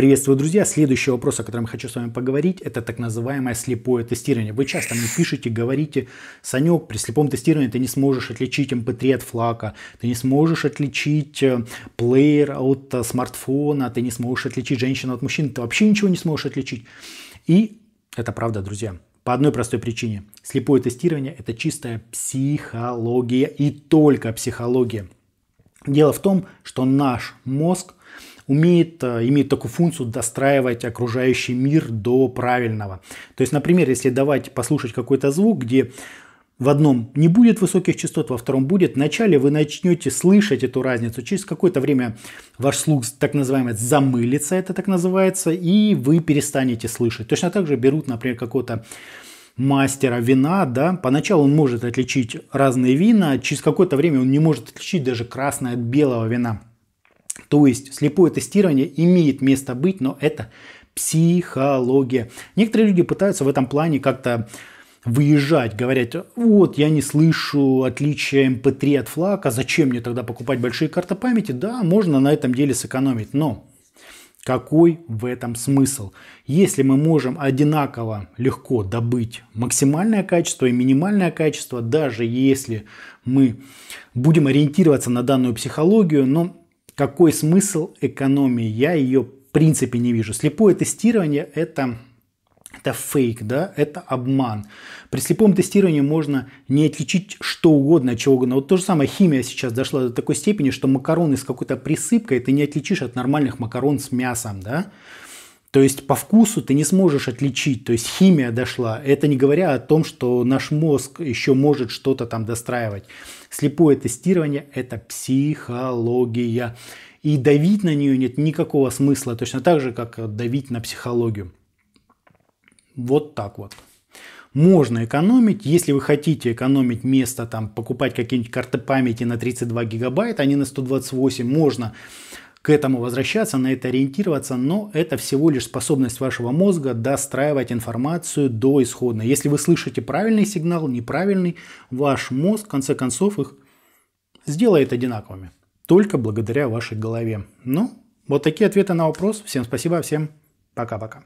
Приветствую, друзья. Следующий вопрос, о котором я хочу с вами поговорить, это так называемое слепое тестирование. Вы часто мне пишете, говорите, Санек, при слепом тестировании ты не сможешь отличить MP3 от флака, ты не сможешь отличить э, плеер от э, смартфона, ты не сможешь отличить женщину от мужчины, ты вообще ничего не сможешь отличить. И это правда, друзья. По одной простой причине. Слепое тестирование – это чистая психология и только психология. Дело в том, что наш мозг – умеет, э, имеет такую функцию достраивать окружающий мир до правильного. То есть, например, если давать послушать какой-то звук, где в одном не будет высоких частот, во втором будет. Вначале вы начнете слышать эту разницу. Через какое-то время ваш слух так называемый замылится, это так называется, и вы перестанете слышать. Точно так же берут, например, какого-то мастера вина, да, поначалу он может отличить разные вина, а через какое-то время он не может отличить даже красное от белого вина. То есть слепое тестирование имеет место быть, но это психология. Некоторые люди пытаются в этом плане как-то выезжать, говорят, вот я не слышу отличия MP3 эм от флака, зачем мне тогда покупать большие карты памяти? Да, можно на этом деле сэкономить, но какой в этом смысл? Если мы можем одинаково легко добыть максимальное качество и минимальное качество, даже если мы будем ориентироваться на данную психологию, но какой смысл экономии? Я ее в принципе не вижу. Слепое тестирование – это это фейк, да, это обман. При слепом тестировании можно не отличить что угодно от чего угодно. Вот то же самое химия сейчас дошла до такой степени, что макароны с какой-то присыпкой ты не отличишь от нормальных макарон с мясом, да. То есть по вкусу ты не сможешь отличить, то есть химия дошла. Это не говоря о том, что наш мозг еще может что-то там достраивать. Слепое тестирование – это психология. И давить на нее нет никакого смысла, точно так же, как давить на психологию. Вот так вот. Можно экономить, если вы хотите экономить место, там, покупать какие-нибудь карты памяти на 32 гигабайта, а не на 128, можно к этому возвращаться, на это ориентироваться, но это всего лишь способность вашего мозга достраивать информацию до исходной. Если вы слышите правильный сигнал, неправильный, ваш мозг в конце концов их сделает одинаковыми. Только благодаря вашей голове. Ну, вот такие ответы на вопрос. Всем спасибо, всем пока-пока.